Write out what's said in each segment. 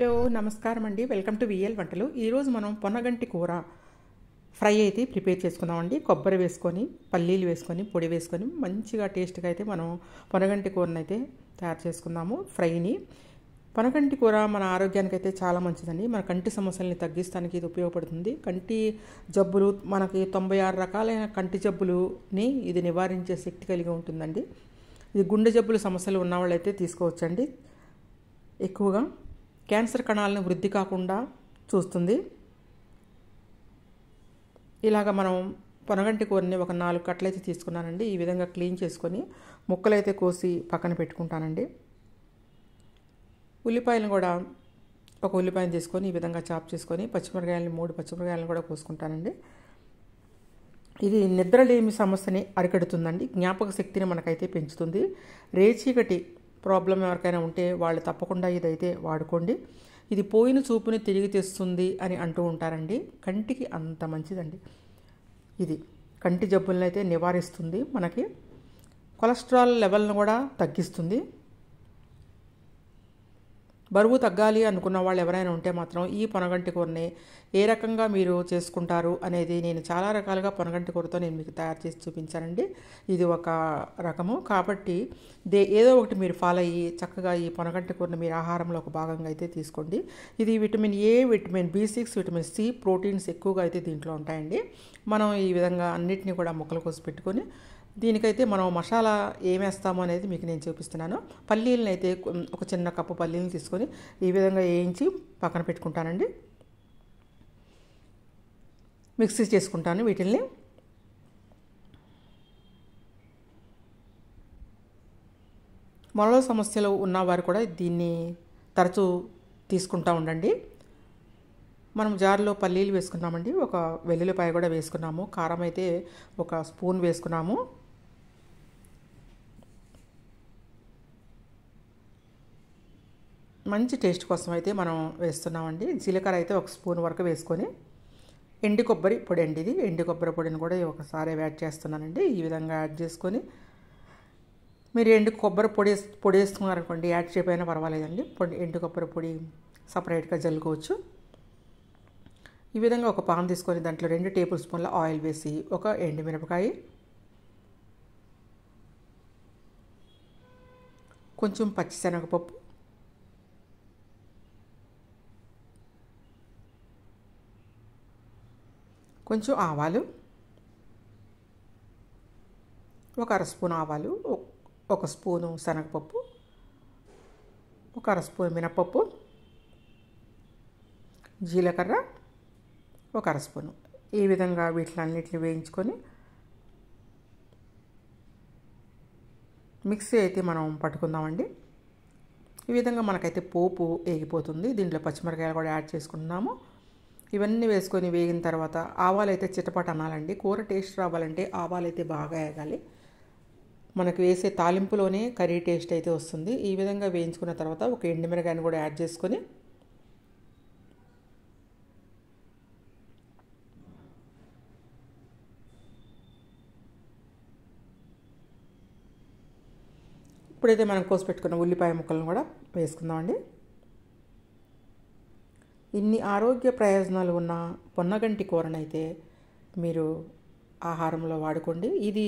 hello నమస్కారం అండి welcome to VL వంటలు ఈరోజు మనం పొన్నగంటి కూర ఫ్రై అయితే ప్రిపేర్ చేసుకుందామండి కొబ్బరి వేసుకొని పల్లీలు వేసుకొని పొడి వేసుకొని మంచిగా టేస్ట్గా అయితే మనం పొనగంటి కూరను అయితే తయారు చేసుకుందాము ఫ్రైని పొనగంటి కూర మన ఆరోగ్యానికి అయితే చాలా మంచిదండి మన కంటి సమస్యల్ని తగ్గిస్తానికి ఇది ఉపయోగపడుతుంది కంటి జబ్బులు మనకి తొంభై ఆరు రకాలైన కంటి జబ్బులుని ఇది నివారించే శక్తి కలిగి ఉంటుందండి ఇది గుండె జబ్బులు సమస్యలు ఉన్నవాళ్ళు అయితే తీసుకోవచ్చండి ఎక్కువగా క్యాన్సర్ కణాలను వృద్ధి కాకుండా చూస్తుంది ఇలాగ మనం పొనగంటి కూరని ఒక నాలుగు కట్టలైతే తీసుకున్నానండి ఈ విధంగా క్లీన్ చేసుకొని ముక్కలైతే కోసి పక్కన పెట్టుకుంటానండి ఉల్లిపాయలను కూడా ఒక ఉల్లిపాయను తీసుకొని ఈ విధంగా చాప్ చేసుకొని పచ్చిమిరకాయలను మూడు పచ్చిమిరకాయలను కూడా కోసుకుంటానండి ఇది నిద్రలేమి సమస్యని అరికడుతుందండి జ్ఞాపక శక్తిని మనకైతే పెంచుతుంది రేచీకటి ప్రాబ్లం ఎవరికైనా ఉంటే వాళ్ళు తప్పకుండా ఇదైతే వాడుకోండి ఇది పోయిన చూపుని తిరిగి తెస్తుంది అని అంటూ ఉంటారండి కంటికి అంత మంచిదండి ఇది కంటి జబ్బులను అయితే నివారిస్తుంది మనకి కొలెస్ట్రాల్ లెవెల్ను కూడా తగ్గిస్తుంది బరువు తగ్గాలి అనుకున్న వాళ్ళు ఎవరైనా ఉంటే మాత్రం ఈ పొనగంటి కూరని ఏ రకంగా మీరు చేసుకుంటారు అనేది నేను చాలా రకాలుగా పొనగంటి కూరతో నేను మీకు తయారు చేసి చూపించానండి ఇది ఒక రకము కాబట్టి దే ఏదో ఒకటి మీరు ఫాలో అయ్యి చక్కగా ఈ పొనగంటి కూరని మీరు ఆహారంలో ఒక భాగంగా అయితే తీసుకోండి ఇది vitamin A vitamin B six vitamin C proteins ఎక్కువగా అయితే దీంట్లో ఉంటాయండి మనం ఈ విధంగా అన్నిటినీ కూడా ముక్కలు కోసి పెట్టుకొని దీనికైతే మనం మసాలా ఏమేస్తాము అనేది మీకు నేను చూపిస్తున్నాను పల్లీలను అయితే ఒక చిన్న కప్పు పల్లీలను తీసుకొని ఈ విధంగా వేయించి పక్కన పెట్టుకుంటానండి మిక్సీ చేసుకుంటాను వీటిల్ని మొలవ సమస్యలు ఉన్నవారు కూడా దీన్ని తరచూ తీసుకుంటూ ఉండండి మనం జార్లో పల్లీలు వేసుకున్నామండి ఒక వెల్లుల్లిపాయ కూడా వేసుకున్నాము కారం అయితే ఒక స్పూన్ వేసుకున్నాము మంచి టేస్ట్ కోసం అయితే మనం వేస్తున్నామండి జీలకర్ర అయితే ఒక స్పూన్ వరకు వేసుకొని ఎండి కొబ్బరి పొడి అండి ఇది ఎండి కొబ్బరి పొడిని కూడా ఒకసారి యాడ్ చేస్తున్నానండి ఈ విధంగా యాడ్ చేసుకొని మీరు ఎండు కొబ్బరి పొడి పొడి వేసుకున్నారనుకోండి యాడ్ చేయకపోయినా పర్వాలేదండి పొడి ఎండు కొబ్బరి పొడి సపరేట్గా జల్లుకోవచ్చు ఈ విధంగా ఒక పాన్ తీసుకొని దాంట్లో రెండు టేబుల్ స్పూన్ల ఆయిల్ వేసి ఒక మిరపకాయ కొంచెం పచ్చిశనగపప్పు కొంచెం ఆవాలు ఒక అర స్పూన్ ఆవాలు ఒక స్పూను శనగపప్పు ఒక అర స్పూన్ మినపప్పు జీలకర్ర ఒక అర స్పూను ఈ విధంగా వీటిలన్నిటిని వేయించుకొని మిక్సీ అయితే మనం పట్టుకుందామండి ఈ విధంగా మనకైతే పోపు వేగిపోతుంది దీంట్లో పచ్చిమిరకాయలు కూడా యాడ్ చేసుకుంటున్నాము ఇవన్నీ వేసుకొని వేగిన తర్వాత ఆవాలైతే చిటపట అనాలండి కూర టేస్ట్ రావాలంటే ఆవాలైతే బాగా వేగాలి మనకు వేసే తాలింపులోనే కర్రీ టేస్ట్ అయితే వస్తుంది ఈ విధంగా వేయించుకున్న తర్వాత ఒక ఎండుమిరగాయని కూడా యాడ్ చేసుకొని ఇప్పుడైతే మనం కోసి పెట్టుకున్న ఉల్లిపాయ ముక్కలను కూడా వేసుకుందామండి ఇన్ని ఆరోగ్య ప్రయోజనాలు ఉన్న పొన్నగంటి కూరనైతే మీరు ఆహారంలో వాడుకోండి ఇది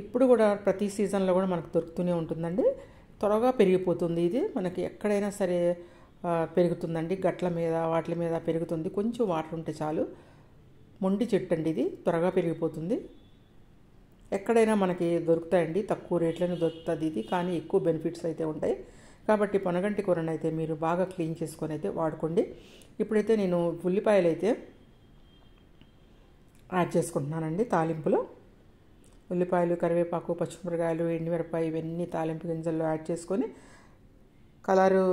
ఇప్పుడు కూడా ప్రతి సీజన్లో కూడా మనకు దొరుకుతూనే ఉంటుందండి త్వరగా పెరిగిపోతుంది ఇది మనకి ఎక్కడైనా సరే పెరుగుతుందండి గట్ల మీద వాటి మీద పెరుగుతుంది కొంచెం వాటర్ ఉంటే చాలు మొండి చెట్టు అండి ఇది త్వరగా పెరిగిపోతుంది ఎక్కడైనా మనకి దొరుకుతాయండి తక్కువ రేట్లోనే దొరుకుతుంది ఇది కానీ ఎక్కువ బెనిఫిట్స్ అయితే ఉంటాయి కాబట్టి పొనగంటి కూరను అయితే మీరు బాగా క్లీన్ చేసుకొని అయితే వాడుకోండి ఇప్పుడైతే నేను ఉల్లిపాయలు అయితే యాడ్ చేసుకుంటున్నానండి తాలింపులో ఉల్లిపాయలు కరివేపాకు పచ్చిమిరకాయలు ఎండిమిరపాయ ఇవన్నీ తాలింపు గింజల్లో యాడ్ చేసుకొని కలరు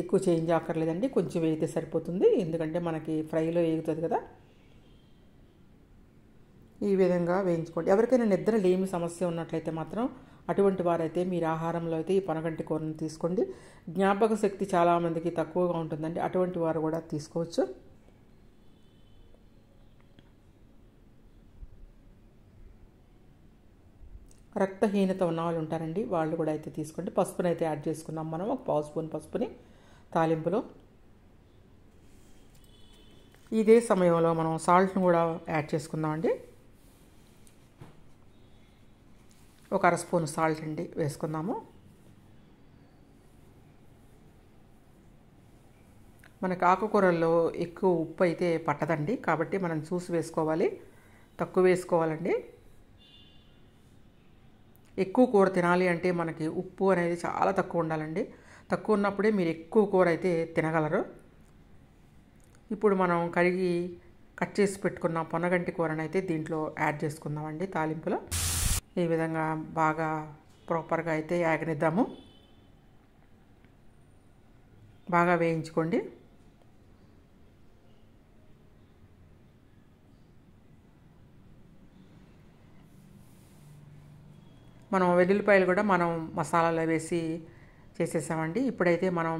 ఎక్కువ చేంజ్ అక్కర్లేదండి కొంచెం వేగితే సరిపోతుంది ఎందుకంటే మనకి ఫ్రైలో వేగుతుంది కదా ఈ విధంగా వేయించుకోండి ఎవరికైనా నిద్ర లేమి సమస్య ఉన్నట్లయితే మాత్రం అటువంటి వారైతే మీరు ఆహారంలో అయితే ఈ పొనగంటి కూరను తీసుకోండి జ్ఞాపక శక్తి చాలామందికి తక్కువగా ఉంటుందండి అటువంటి వారు కూడా తీసుకోవచ్చు రక్తహీనత ఉన్న వాళ్ళు ఉంటారండి వాళ్ళు కూడా అయితే తీసుకోండి పసుపుని అయితే యాడ్ చేసుకున్నాం మనం ఒక పావు స్పూన్ పసుపుని తాలింపులో ఇదే సమయంలో మనం సాల్ట్ను కూడా యాడ్ చేసుకుందామండి ఒక అర స్పూన్ సాల్ట్ అండి వేసుకుందాము మనకు ఆకుకూరల్లో ఎక్కువ ఉప్పు అయితే పట్టదండి కాబట్టి మనం చూసి వేసుకోవాలి తక్కువ వేసుకోవాలండి ఎక్కువ కూర తినాలి అంటే మనకి ఉప్పు అనేది చాలా తక్కువ ఉండాలండి తక్కువ ఉన్నప్పుడే మీరు ఎక్కువ కూర అయితే తినగలరు ఇప్పుడు మనం కడిగి కట్ చేసి పెట్టుకున్న పొనగంటి కూరనైతే దీంట్లో యాడ్ చేసుకుందామండి తాలింపులో ఈ విధంగా బాగా ప్రాపర్గా అయితే యాగనిద్దాము బాగా వేయించుకోండి మనం వెల్లుల్లిపాయలు కూడా మనం మసాలాలో వేసి చేసేసామండి ఇప్పుడైతే మనం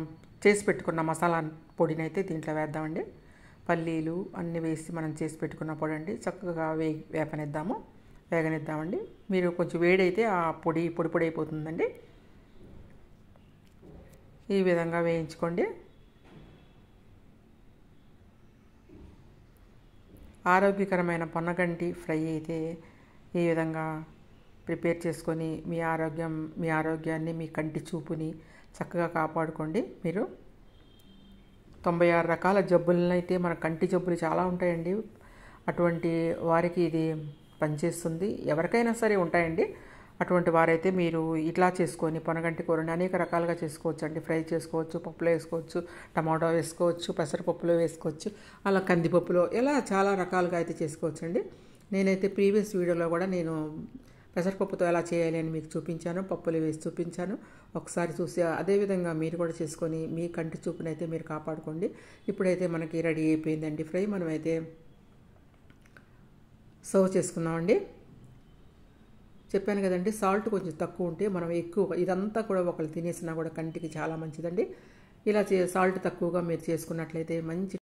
చేసి పెట్టుకున్న మసాలా పొడిని అయితే దీంట్లో వేద్దామండి పల్లీలు అన్నీ వేసి మనం చేసి పెట్టుకున్న పొడి అండి చక్కగా వే వేపనిద్దాము వేగనిద్దామండి మీరు కొంచెం వేడైతే ఆ పొడి పొడి పొడి అయిపోతుందండి ఈ విధంగా వేయించుకోండి ఆరోగ్యకరమైన పొన్నగంటి ఫ్రై అయితే ఈ విధంగా ప్రిపేర్ చేసుకొని మీ ఆరోగ్యం మీ ఆరోగ్యాన్ని మీ కంటి చూపుని చక్కగా కాపాడుకోండి మీరు తొంభై ఆరు రకాల జబ్బులను అయితే మన కంటి జబ్బులు చాలా ఉంటాయండి అటువంటి వారికి ఇది పనిచేస్తుంది ఎవరికైనా సరే ఉంటాయండి అటువంటి వారైతే మీరు ఇట్లా చేసుకొని పొనగంటి కూరని అనేక రకాలుగా చేసుకోవచ్చు అండి ఫ్రై చేసుకోవచ్చు పప్పులో వేసుకోవచ్చు టమాటో వేసుకోవచ్చు పెసరపప్పులో వేసుకోవచ్చు అలా కందిపప్పులో ఇలా చాలా రకాలుగా అయితే చేసుకోవచ్చు అండి నేనైతే ప్రీవియస్ వీడియోలో కూడా నేను పెసరపప్పుతో ఎలా చేయాలి అని మీకు చూపించాను పప్పులు వేసి చూపించాను ఒకసారి చూసి అదేవిధంగా మీరు కూడా చేసుకొని మీ కంటి చూపునైతే మీరు కాపాడుకోండి ఇప్పుడైతే మనకి రెడీ అయిపోయిందండి ఫ్రై మనమైతే సర్వ్ చేసుకుందామండి చెప్పాను కదండి సాల్ట్ కొంచెం తక్కువ ఉంటే మనం ఎక్కువ ఇదంతా కూడా ఒకళ్ళు తినేసినా కూడా కంటికి చాలా మంచిదండి ఇలా చే సాల్ట్ తక్కువగా మీరు చేసుకున్నట్లయితే మంచి